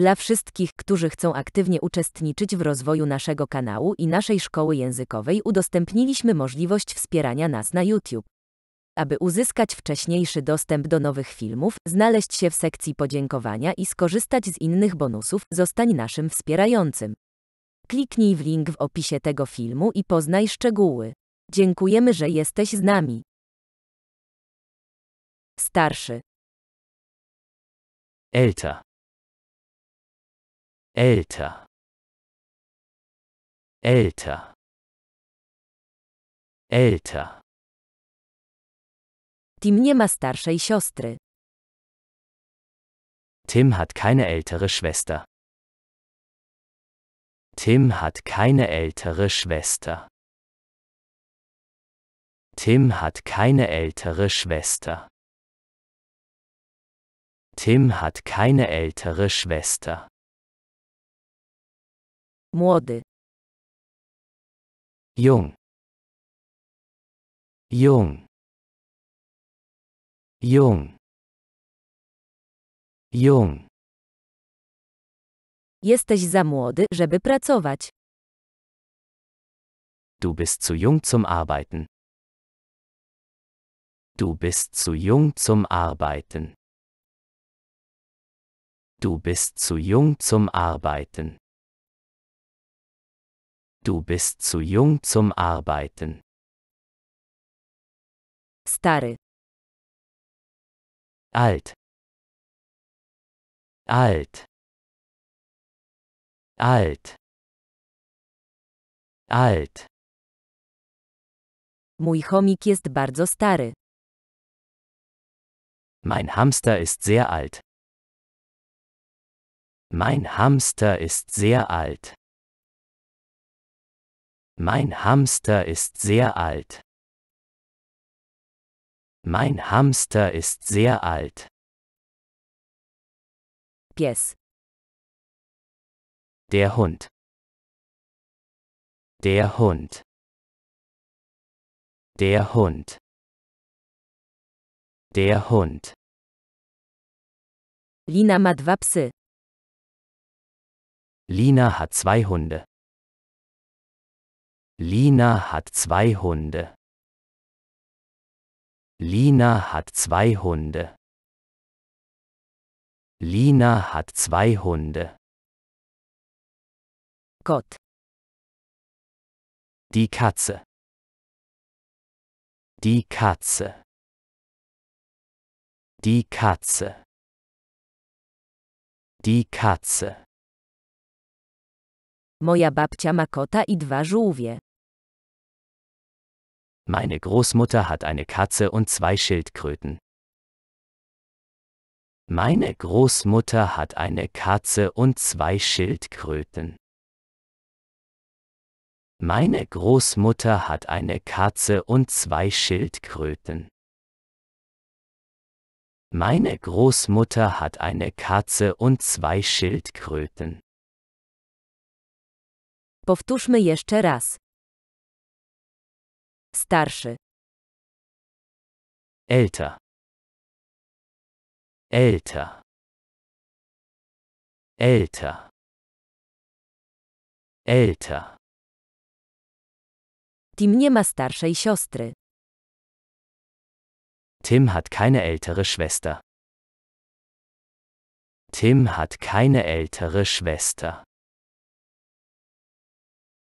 Dla wszystkich, którzy chcą aktywnie uczestniczyć w rozwoju naszego kanału i naszej szkoły językowej, udostępniliśmy możliwość wspierania nas na YouTube. Aby uzyskać wcześniejszy dostęp do nowych filmów, znaleźć się w sekcji podziękowania i skorzystać z innych bonusów, zostań naszym wspierającym. Kliknij w link w opisie tego filmu i poznaj szczegóły. Dziękujemy, że jesteś z nami. Starszy. Älter. älter älter älter Tim nie ma starszej siostry. Tim hat keine ältere Schwester. Tim hat keine ältere Schwester. Tim hat keine ältere Schwester. Tim hat keine ältere Schwester. Młody. Jung. Jung. Jung. Jung. Jesteś za młody, żeby pracować. Du bist zu jung zum Arbeiten. Du bist zu jung zum Arbeiten. Du bist zu jung zum Arbeiten. Du bist zu jung zum Arbeiten. Stary. Alt. Alt. Alt. Alt. Mój chomik jest bardzo stary. Mein Hamster ist sehr alt. Mein Hamster ist sehr alt. Mein Hamster ist sehr alt. Mein Hamster ist sehr alt. Pies. Der Hund. Der Hund. Der Hund. Der Hund. Lina ma dwa psy. Lina hat zwei Hunde. Lina hat zwei Hunde. Lina hat zwei Hunde. Lina hat zwei Hunde. Gott. Die Katze. Die Katze. Die Katze. Die Katze. Moja babcia ma kota i dwa żółwie. Meine Großmutter hat eine Katze und zwei Schildkröten. Meine Großmutter hat eine Katze und zwei Schildkröten. Meine Großmutter hat eine Katze und zwei Schildkröten. Meine Großmutter hat eine Katze und zwei Schildkröten. Powtórzmy jeszcze raz. Starszy. Älter. Älter. Älter. Älter. Tim nie ma starszej siostry. Tim hat keine ältere Schwester. Tim hat keine ältere Schwester.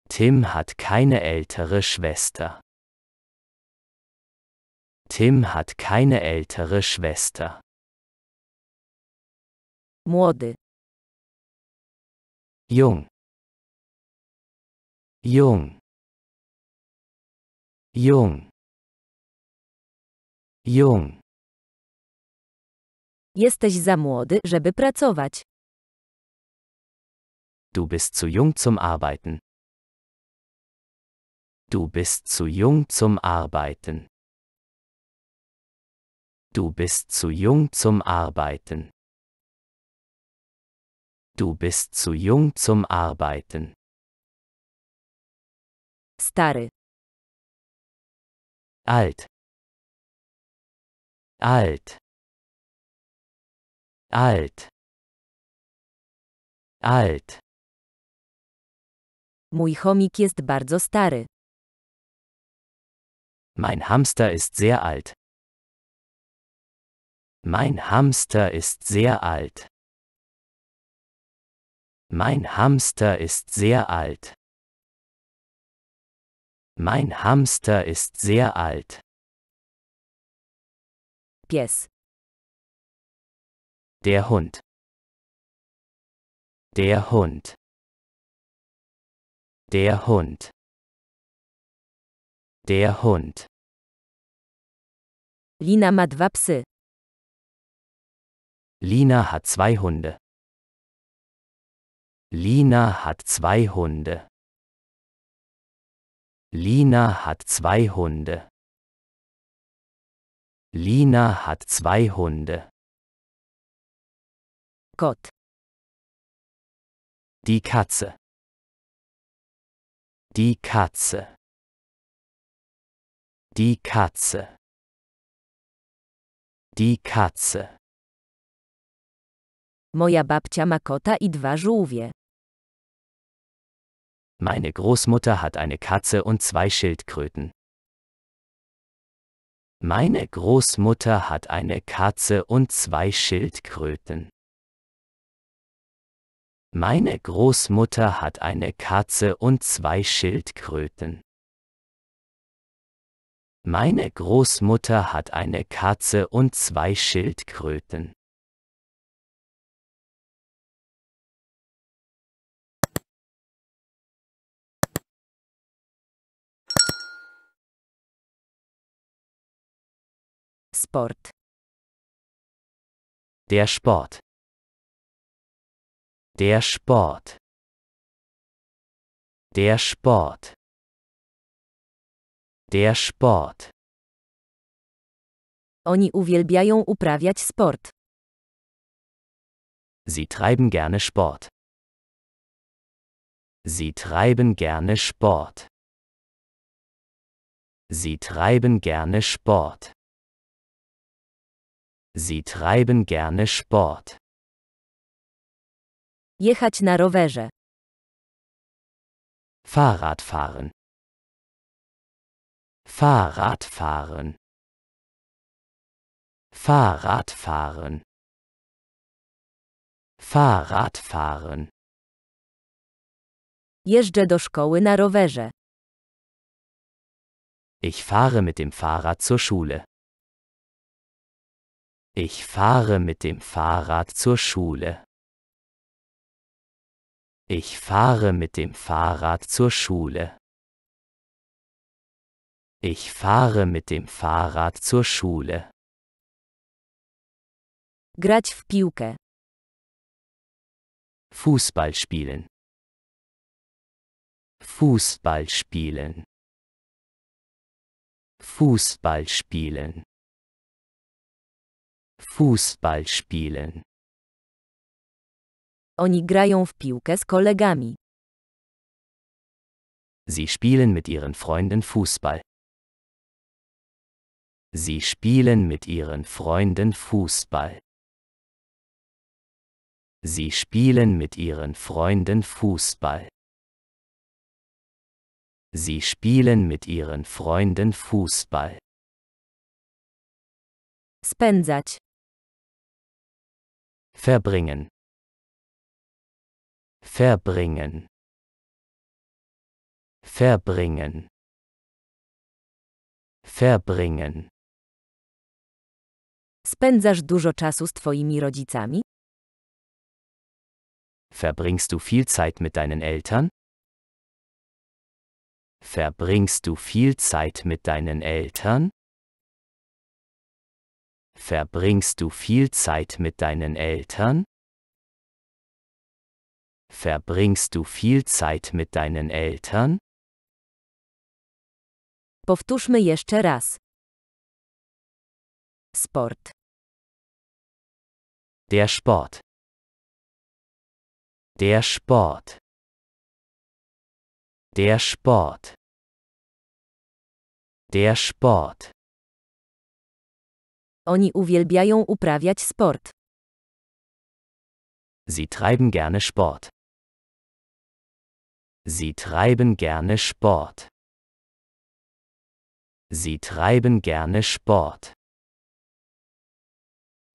Tim hat keine ältere Schwester. Tim hat keine ältere Schwester. Młody. Jung. Jung. Jung. Jung. Jesteś za młody, żeby pracować. Du bist zu jung zum Arbeiten. Du bist zu jung zum Arbeiten. Du bist zu jung zum Arbeiten. Du bist zu jung zum Arbeiten. Stary. Alt. Alt. Alt. Alt. Mój chomik jest bardzo stary. Mein Hamster ist sehr alt. Mein Hamster ist sehr alt. Mein Hamster ist sehr alt. Mein Hamster ist sehr alt. Pies. Der Hund. Der Hund. Der Hund. Der Hund. Lina ma dwa psy. Lina hat zwei Hunde. Lina hat zwei Hunde. Lina hat zwei Hunde. Lina hat zwei Hunde. Gott. Die Katze. Die Katze. Die Katze. Die Katze. Moja babcia ma kota i dwa żółwie. Meine Großmutter hat eine Katze und zwei Schildkröten. Meine Großmutter hat eine Katze und zwei Schildkröten. Meine Großmutter hat eine Katze und zwei Schildkröten. Meine Großmutter hat eine Katze und zwei Schildkröten. Sport. Der Sport. Der Sport. Der Sport. Der Sport. Oni uwielbiają uprawiać sport. Sie treiben gerne Sport. Sie treiben gerne Sport. Sie treiben gerne Sport. Sie treiben gerne Sport. Jechać na rowerze. Fahrradfahren. Fahrradfahren. Fahrradfahren. Fahrradfahren. Jeżdżę do szkoły na rowerze. Ich fahre mit dem Fahrrad zur Schule. Ich fahre mit dem Fahrrad zur Schule. Ich fahre mit dem Fahrrad zur Schule. Ich fahre mit dem Fahrrad zur Schule. Grać w piłkę. Fußball spielen. Fußball spielen. Fußball spielen. Fußball spielen. Oni grają w piłkę z kolegami. Sie spielen mit ihren Freunden Fußball. Sie spielen mit ihren Freunden Fußball. Sie spielen mit ihren Freunden Fußball. Sie spielen mit ihren Freunden Fußball. Spędzać verbringen verbringen verbringen verbringen Spędzasz dużo czasu z twoimi rodzicami? Verbringst du viel Zeit mit deinen Eltern? Verbringst du viel Zeit mit deinen Eltern? Verbringst du viel Zeit mit deinen Eltern? Verbringst du viel Zeit mit deinen Eltern? Powtórzmy jeszcze raz. Sport. Der Sport. Der Sport. Der Sport. Der Sport. Oni uwielbiają uprawiać sport. Sie treiben gerne Sport. Sie treiben gerne Sport. Sie treiben gerne Sport.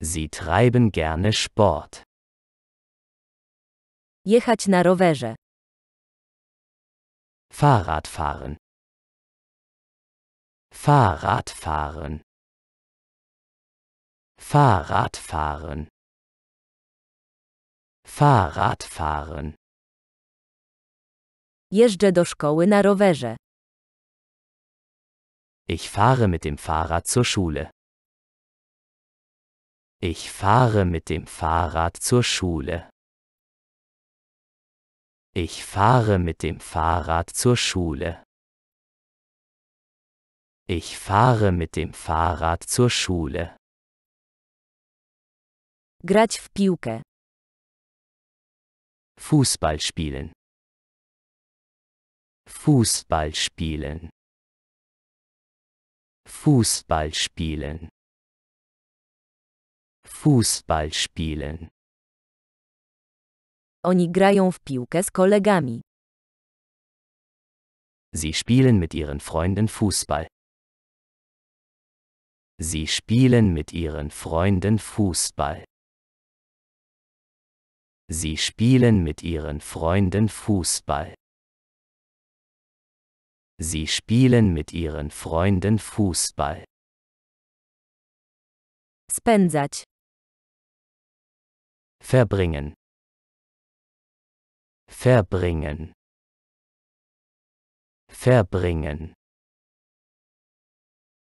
Sie treiben gerne Sport. Jechać na rowerze. Fahrradfahren. Fahrradfahren. Fahrradfahren Fahrradfahren Jeżdżę do szkoły na rowerze. Ich fahre mit dem Fahrrad zur Schule. Ich fahre mit dem Fahrrad zur Schule. Ich fahre mit dem Fahrrad zur Schule. Ich fahre mit dem Fahrrad zur Schule. Grać w piłkę. Fußball spielen. Fußball spielen. Fußball spielen. Fußball spielen. Oni grają w piłkę z kolegami. Sie spielen mit ihren Freunden Fußball. Sie spielen mit ihren Freunden Fußball. Sie spielen mit ihren Freunden Fußball. Sie spielen mit ihren Freunden Fußball. Spędzać. Verbringen. Verbringen. Verbringen.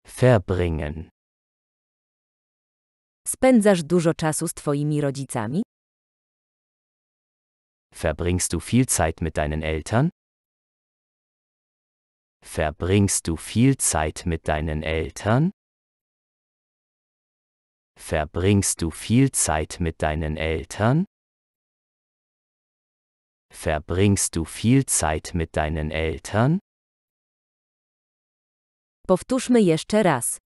Verbringen. Spędzasz dużo czasu z twoimi rodzicami? Verbringst du viel Zeit mit deinen Eltern? Verbringst du viel Zeit mit deinen Eltern? Verbringst du viel Zeit mit deinen Eltern? Verbringst du viel Zeit mit deinen Eltern? Powtórzmy jeszcze raz.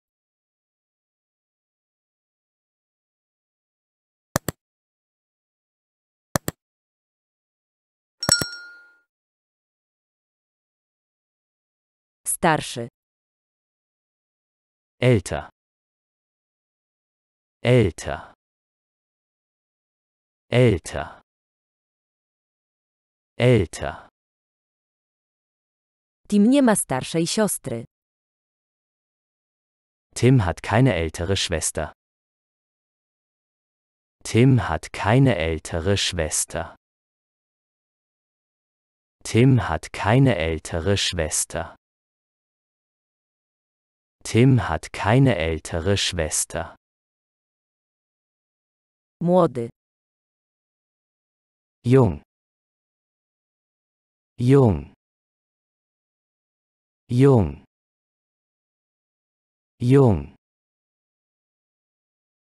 Starszy. Älter. Älter. Älter. Älter. Tim nie ma starszej siostry. Tim hat keine ältere Schwester. Tim hat keine ältere Schwester. Tim hat keine ältere Schwester. Tim hat keine ältere Schwester. Młody. Jung. Jung. Jung. Jung.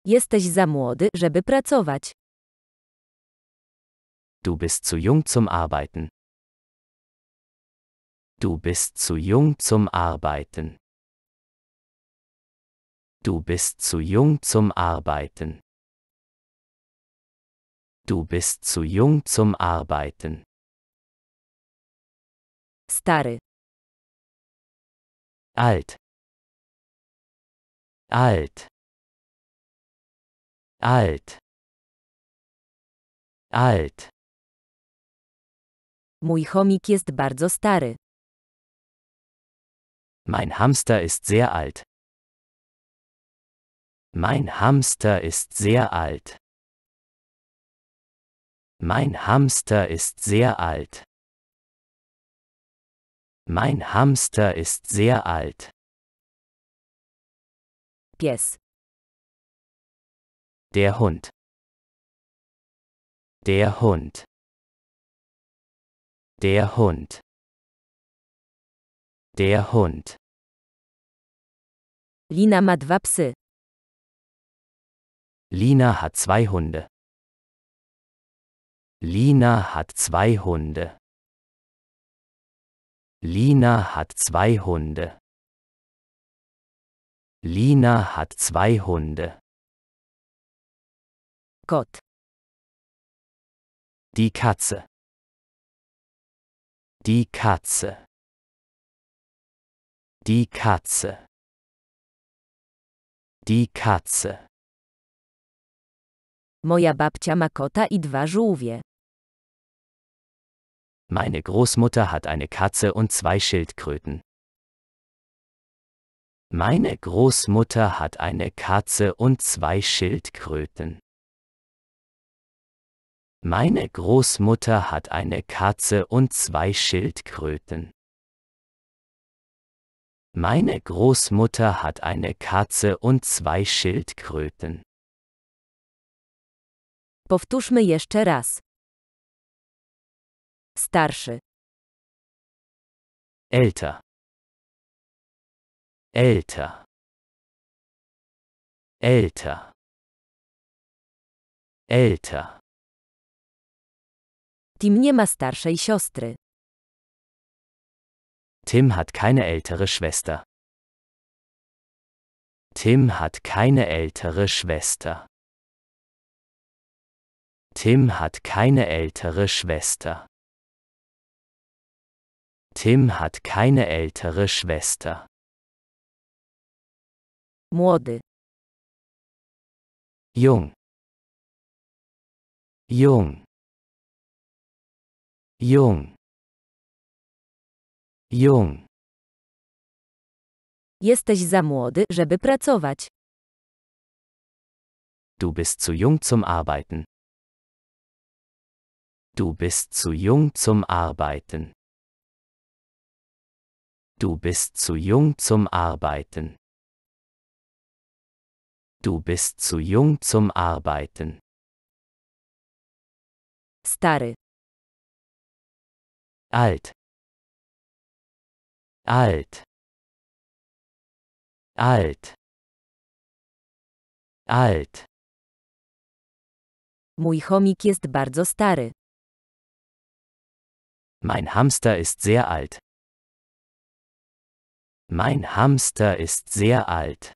Jesteś za młody, żeby pracować. Du bist zu jung zum Arbeiten. Du bist zu jung zum Arbeiten. Du bist zu jung zum Arbeiten. Du bist zu jung zum Arbeiten. Stary. Alt. Alt. Alt. Alt. Mój chomik jest bardzo stary. Mein Hamster ist sehr alt. Mein Hamster ist sehr alt. Mein Hamster ist sehr alt. Mein Hamster ist sehr alt. Pies. Der Hund. Der Hund. Der Hund. Der Hund. Lina ma dwa psy. Lina hat zwei Hunde. Lina hat zwei Hunde. Lina hat zwei Hunde. Lina hat zwei Hunde. Gott. Die Katze. Die Katze. Die Katze. Die Katze. Moja babcia ma kota i dwa żółwie. Meine Großmutter hat eine Katze und zwei Schildkröten. Meine Großmutter hat eine Katze und zwei Schildkröten. Meine Großmutter hat eine Katze und zwei Schildkröten. Meine Großmutter hat eine Katze und zwei Schildkröten. Powtórzmy jeszcze raz. Starszy. Älter. Älter. Älter. Älter. Tim nie ma starszej siostry. Tim hat keine ältere Schwester. Tim hat keine ältere Schwester. Tim hat keine ältere Schwester. Tim hat keine ältere Schwester. Młody. Jung. Jung. Jung. Jung. Jesteś za młody, żeby pracować. Du bist zu jung zum Arbeiten. Du bist zu jung zum Arbeiten. Du bist zu jung zum Arbeiten. Du bist zu jung zum Arbeiten. Stary. Alt. Alt. Alt. Alt. Mój chomik jest bardzo stary. Mein Hamster ist sehr alt. Mein Hamster ist sehr alt.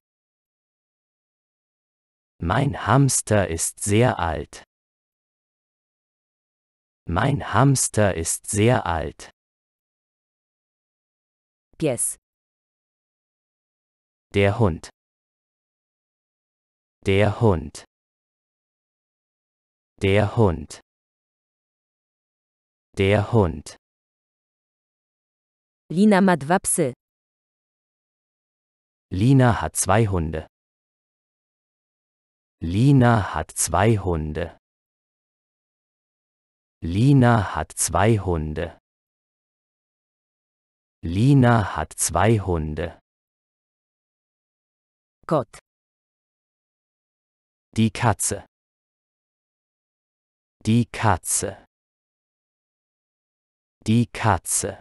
Mein Hamster ist sehr alt. Mein Hamster ist sehr alt. Pies. Der Hund. Der Hund. Der Hund. Der Hund. Lina ma dwa psy. Lina hat zwei Hunde. Lina hat zwei Hunde. Lina hat zwei Hunde. Lina hat zwei Hunde. Gott. Die Katze. Die Katze. Die Katze.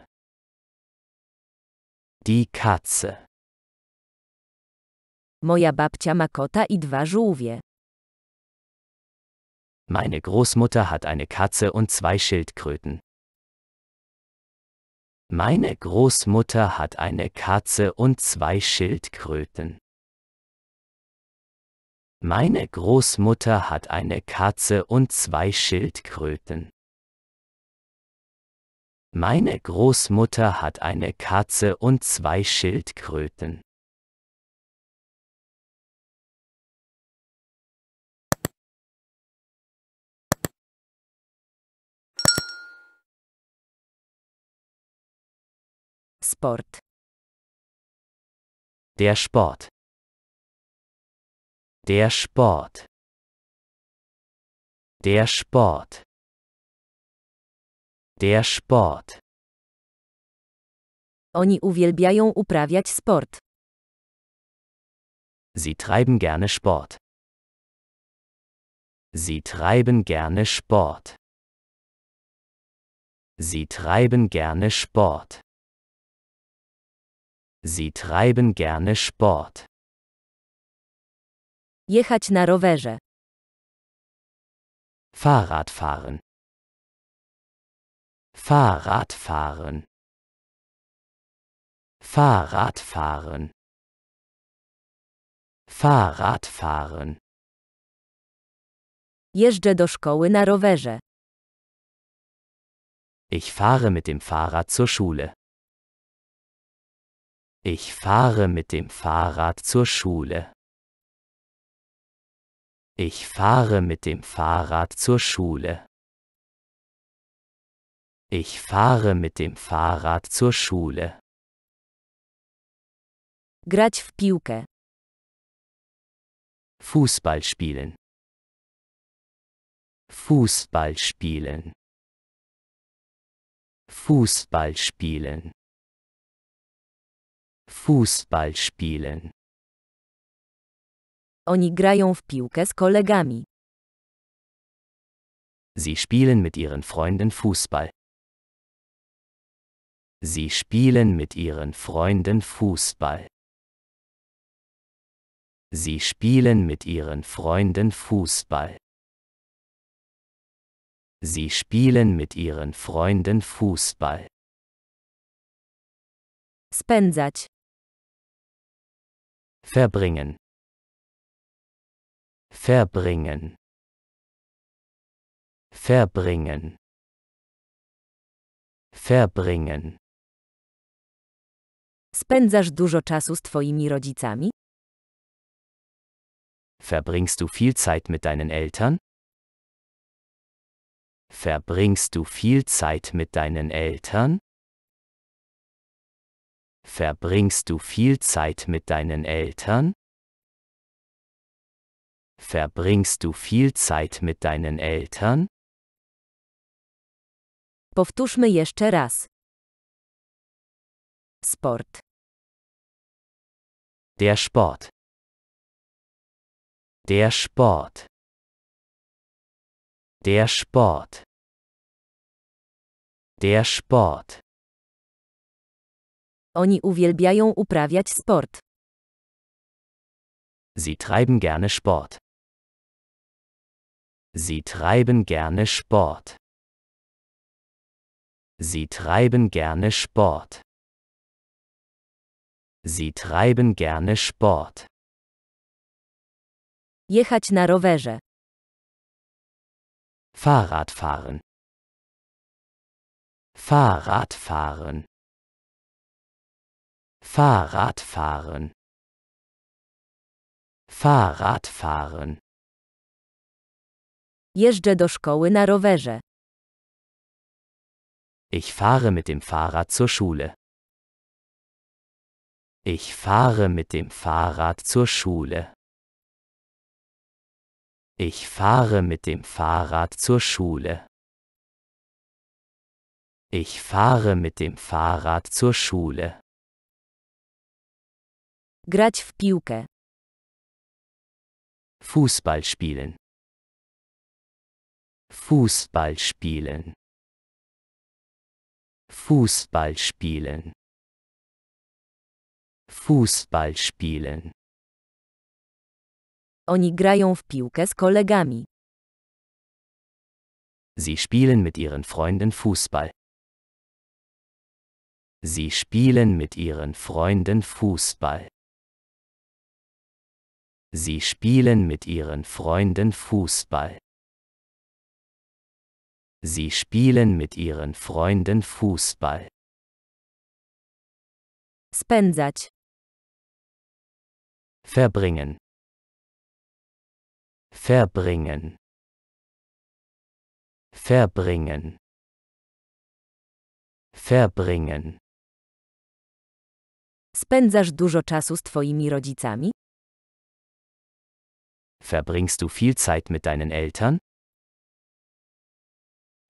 Die Katze. Moja babcia ma kota i dwa żółwie. Meine Großmutter hat eine Katze und zwei Schildkröten. Meine Großmutter hat eine Katze und zwei Schildkröten. Meine Großmutter hat eine Katze und zwei Schildkröten. Meine Großmutter hat eine Katze und zwei Schildkröten. Sport. Der Sport. Der Sport. Der Sport. Der Sport. Oni uwielbiają uprawiać sport. Sie treiben gerne Sport. Sie treiben gerne Sport. Sie treiben gerne Sport. Sie treiben gerne Sport. Jechać na rowerze. Fahrrad fahren. Fahrradfahren Fahrradfahren Fahrradfahren Jeżdżę do szkoły na rowerze. Ich fahre mit dem Fahrrad zur Schule. Ich fahre mit dem Fahrrad zur Schule. Ich fahre mit dem Fahrrad zur Schule. Ich fahre mit dem Fahrrad zur Schule. Grać w piłkę. Fußball spielen. Fußball spielen. Fußball spielen. Fußball spielen. Oni grają w piłkę z kolegami. Sie spielen mit ihren Freunden Fußball. Sie spielen mit ihren Freunden Fußball. Sie spielen mit ihren Freunden Fußball. Sie spielen mit ihren Freunden Fußball. Spędzać. Verbringen. Verbringen. Verbringen. Verbringen. Spędzasz dużo czasu z twoimi rodzicami? Verbringst du viel Zeit mit deinen Eltern? Verbringst du viel Zeit mit deinen Eltern? Verbringst du viel Zeit mit deinen Eltern? Verbringst du viel Zeit mit deinen Eltern? Powtórzmy jeszcze raz. Sport. Der Sport. Der Sport. Der Sport. Der Sport. Oni uwielbiają uprawiać sport. Sie treiben gerne Sport. Sie treiben gerne Sport. Sie treiben gerne Sport. Sie treiben gerne Sport. Jechać na rowerze. Fahrradfahren. Fahrradfahren. Fahrradfahren. Fahrradfahren. Jeżdżę do szkoły na rowerze. Ich fahre mit dem Fahrrad zur Schule. Ich fahre mit dem Fahrrad zur Schule. Ich fahre mit dem Fahrrad zur Schule. Ich fahre mit dem Fahrrad zur Schule. Grać w piłkę. Fußball spielen. Fußball spielen. Fußball spielen. Fußball spielen. Oni grają w piłkę z kolegami. Sie spielen mit ihren Freunden Fußball. Sie spielen mit ihren Freunden Fußball. Sie spielen mit ihren Freunden Fußball. Sie spielen mit ihren Freunden Fußball. Spędzać verbringen verbringen verbringen verbringen Spędzasz dużo czasu z twoimi rodzicami? Verbringst du viel Zeit mit deinen Eltern?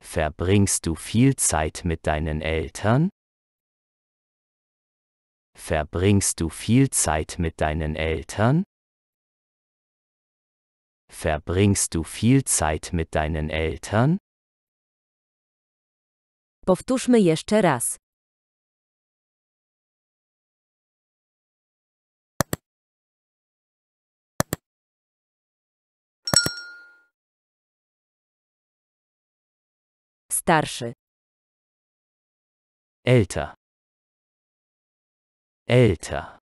Verbringst du viel Zeit mit deinen Eltern? Verbringst du viel Zeit mit deinen Eltern? Verbringst du viel Zeit mit deinen Eltern? Powtórzmy jeszcze raz. Starszy. Älter älter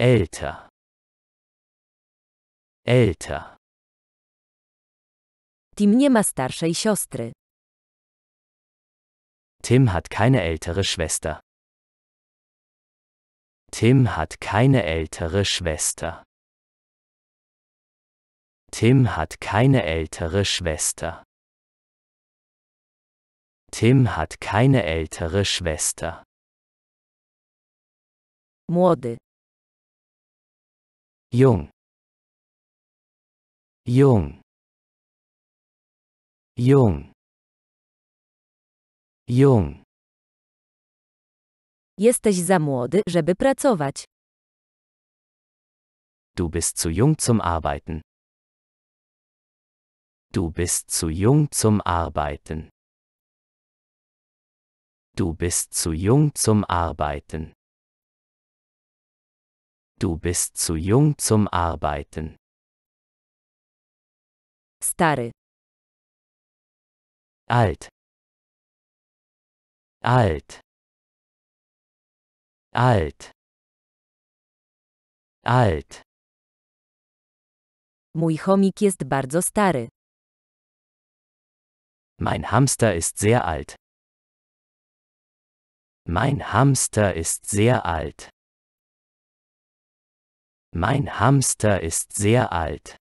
älter älter Tim nie ma starszej siostry. Tim hat keine ältere Schwester. Tim hat keine ältere Schwester. Tim hat keine ältere Schwester. Tim hat keine ältere Schwester. Młody. Jung. Jung. Jung. Jung. Jesteś za młody, żeby pracować. Du bist zu jung zum Arbeiten. Du bist zu jung zum Arbeiten. Du bist zu jung zum Arbeiten. Du bist zu jung zum Arbeiten. Stary. Alt. Alt. Alt. Alt. Mój chomik jest bardzo stary. Mein Hamster ist sehr alt. Mein Hamster ist sehr alt. Mein Hamster ist sehr alt.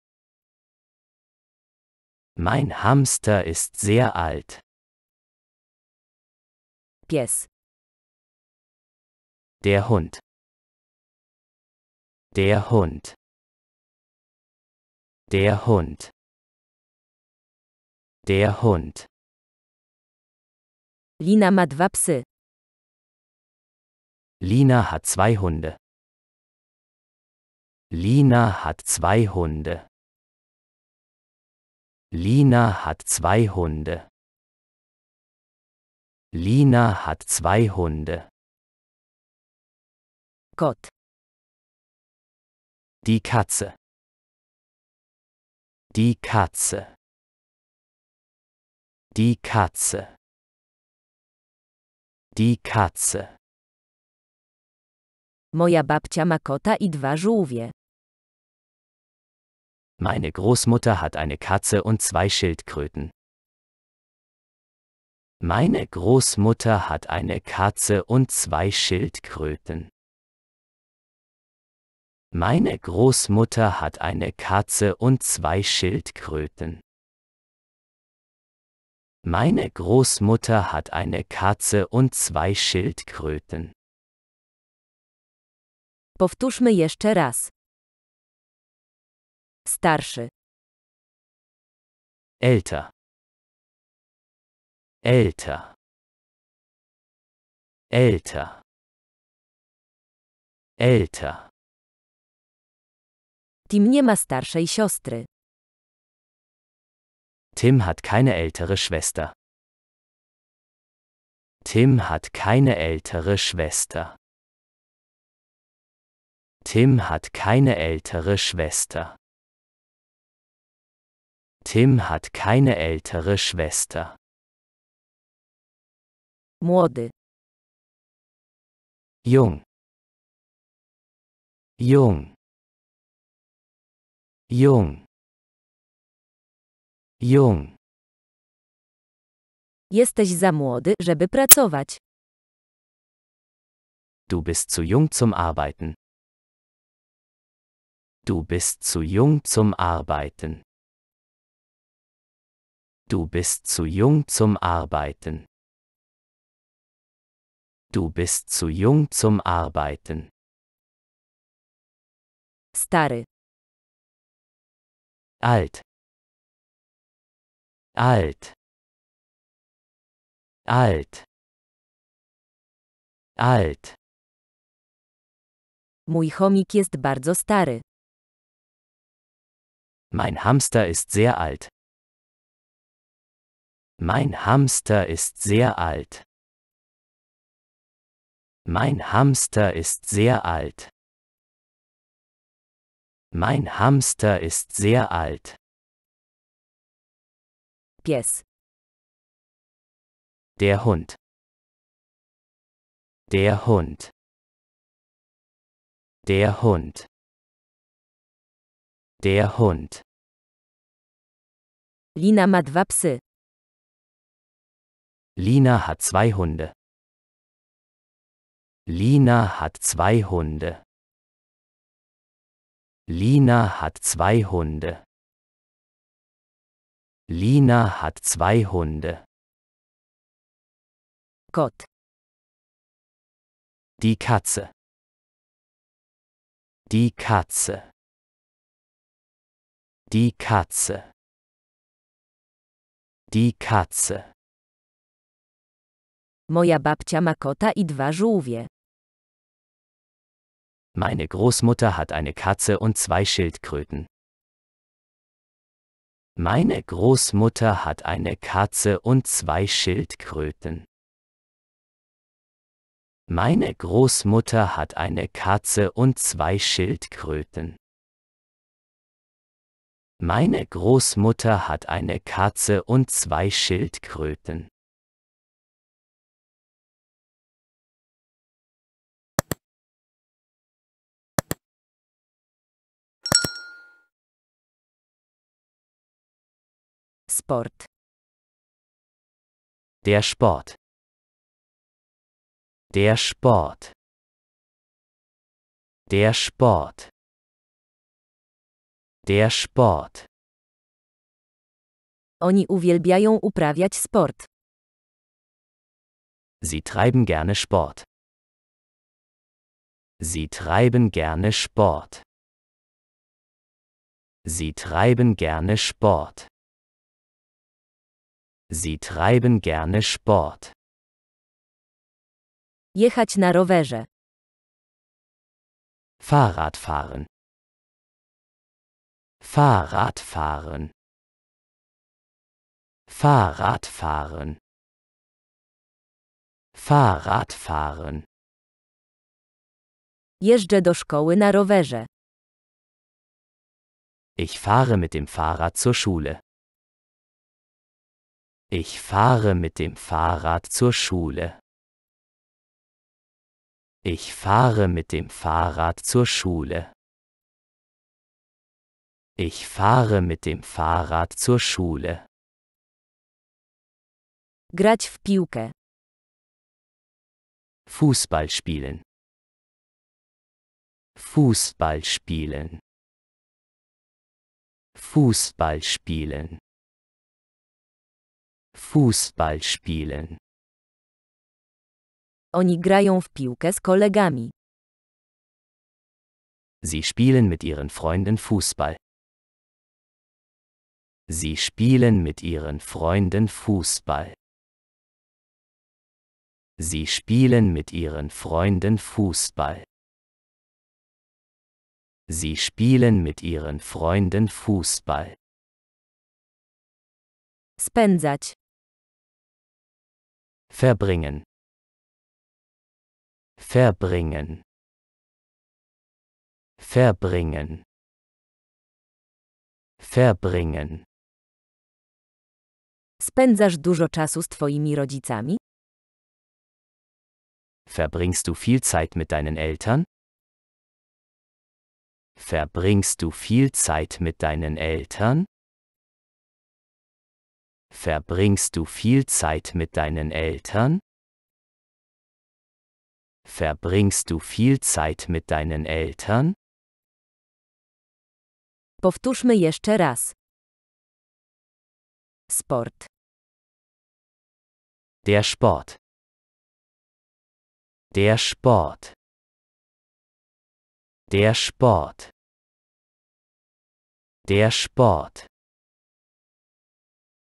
Mein Hamster ist sehr alt. Pies. Der Hund. Der Hund. Der Hund. Der Hund. Lina ma dwa psy. Lina hat zwei Hunde. Lina hat zwei Hunde. Lina hat zwei Hunde. Lina hat zwei Hunde. Gott. Die Katze. Die Katze. Die Katze. Die Katze. Moja babcia ma kota i dwa żółwie. Meine Großmutter hat eine Katze und zwei Schildkröten. Meine Großmutter hat eine Katze und zwei Schildkröten. Meine Großmutter hat eine Katze und zwei Schildkröten. Meine Großmutter hat eine Katze und zwei Schildkröten. Powtórzmy jeszcze raz. Starszy. Älter. Älter. Älter. Älter. Tim nie ma starszej siostry. Tim hat keine ältere Schwester. Tim hat keine ältere Schwester. Tim hat keine ältere Schwester. Tim hat keine ältere Schwester. Młody. Jung. Jung. Jung. Jung. Jesteś za młody, żeby pracować. Du bist zu jung zum Arbeiten. Du bist zu jung zum Arbeiten. Du bist zu jung zum Arbeiten. Du bist zu jung zum Arbeiten. Stary. Alt. Alt. Alt. Alt. Mój chomik jest bardzo stary. Mein Hamster ist sehr alt. Mein Hamster ist sehr alt. Mein Hamster ist sehr alt. Mein Hamster ist sehr alt. Pies. Der Hund. Der Hund. Der Hund. Der Hund. Lina ma dwa psy. Lina hat zwei Hunde. Lina hat zwei Hunde. Lina hat zwei Hunde. Lina hat zwei Hunde. Gott. Die Katze. Die Katze. Die Katze. Die Katze. Moja babcia ma kota i dwa żółwie. Meine Großmutter hat eine Katze und zwei Schildkröten. Meine Großmutter hat eine Katze und zwei Schildkröten. Meine Großmutter hat eine Katze und zwei Schildkröten. Meine Großmutter hat eine Katze und zwei Schildkröten. Sport. Der Sport. Der Sport. Der Sport. Der Sport. Oni uwielbiają uprawiać sport. Sie treiben gerne Sport. Sie treiben gerne Sport. Sie treiben gerne Sport. Sie treiben gerne Sport. Jechać na rowerze. Fahrradfahren. Fahrradfahren. Fahrradfahren. Fahrradfahren. Jeżdżę do szkoły na rowerze. Ich fahre mit dem Fahrrad zur Schule. Ich fahre mit dem Fahrrad zur Schule. Ich fahre mit dem Fahrrad zur Schule. Ich fahre mit dem Fahrrad zur Schule. Grać w piłkę. Fußball spielen. Fußball spielen. Fußball spielen. Fußball spielen. Oni grają w piłkę z kolegami. Sie spielen mit ihren Freunden Fußball. Sie spielen mit ihren Freunden Fußball. Sie spielen mit ihren Freunden Fußball. Sie spielen mit ihren Freunden Fußball. Spędzać verbringen verbringen verbringen verbringen Spędzasz dużo czasu z twoimi rodzicami? Verbringst du viel Zeit mit deinen Eltern? Verbringst du viel Zeit mit deinen Eltern? Verbringst du viel Zeit mit deinen Eltern? Verbringst du viel Zeit mit deinen Eltern? Powtórzmy jeszcze raz. Sport. Der Sport. Der Sport. Der Sport. Der Sport.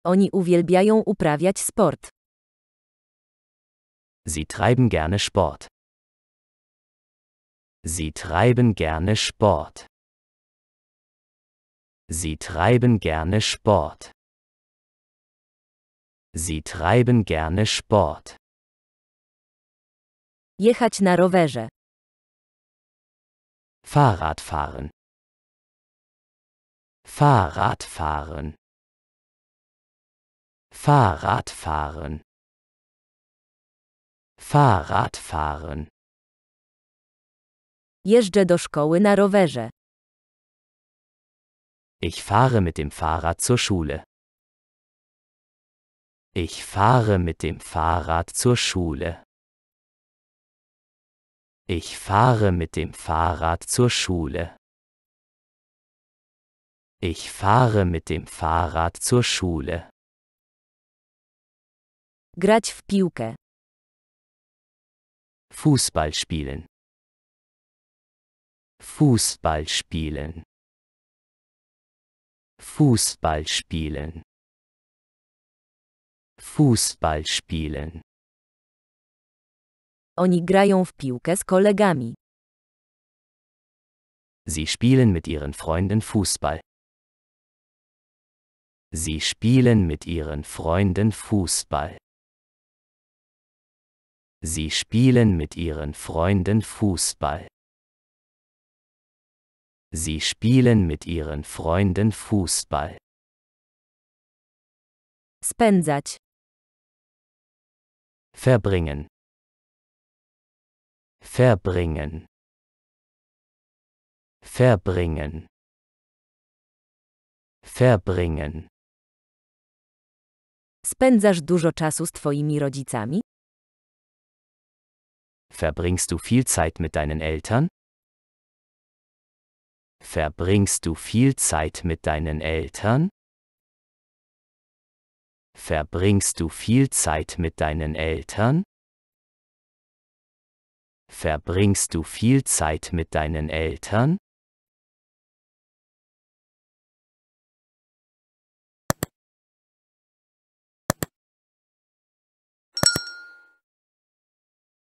Oni uwielbiają uprawiać sport. Sie treiben gerne Sport. Sie treiben gerne Sport. Sie treiben gerne Sport. Sie treiben gerne Sport. Jechać na rowerze. Fahrradfahren. Fahrradfahren. Fahrradfahren Fahrradfahren Jeżdżę do szkoły na rowerze. Ich fahre mit dem Fahrrad zur Schule. Ich fahre mit dem Fahrrad zur Schule. Ich fahre mit dem Fahrrad zur Schule. Ich fahre mit dem Fahrrad zur Schule. Grać w piłkę. Fußball spielen. Fußball spielen. Fußball spielen. Fußball spielen. Oni grają w piłkę z kolegami. Sie spielen mit ihren Freunden Fußball. Sie spielen mit ihren Freunden Fußball. Sie spielen mit ihren Freunden Fußball. Sie spielen mit ihren Freunden Fußball. Spędzać. Verbringen. Verbringen. Verbringen. Verbringen. Spędzasz dużo czasu z twoimi rodzicami? Verbringst du viel Zeit mit deinen Eltern? Verbringst du viel Zeit mit deinen Eltern? Verbringst du viel Zeit mit deinen Eltern? Verbringst du viel Zeit mit deinen Eltern?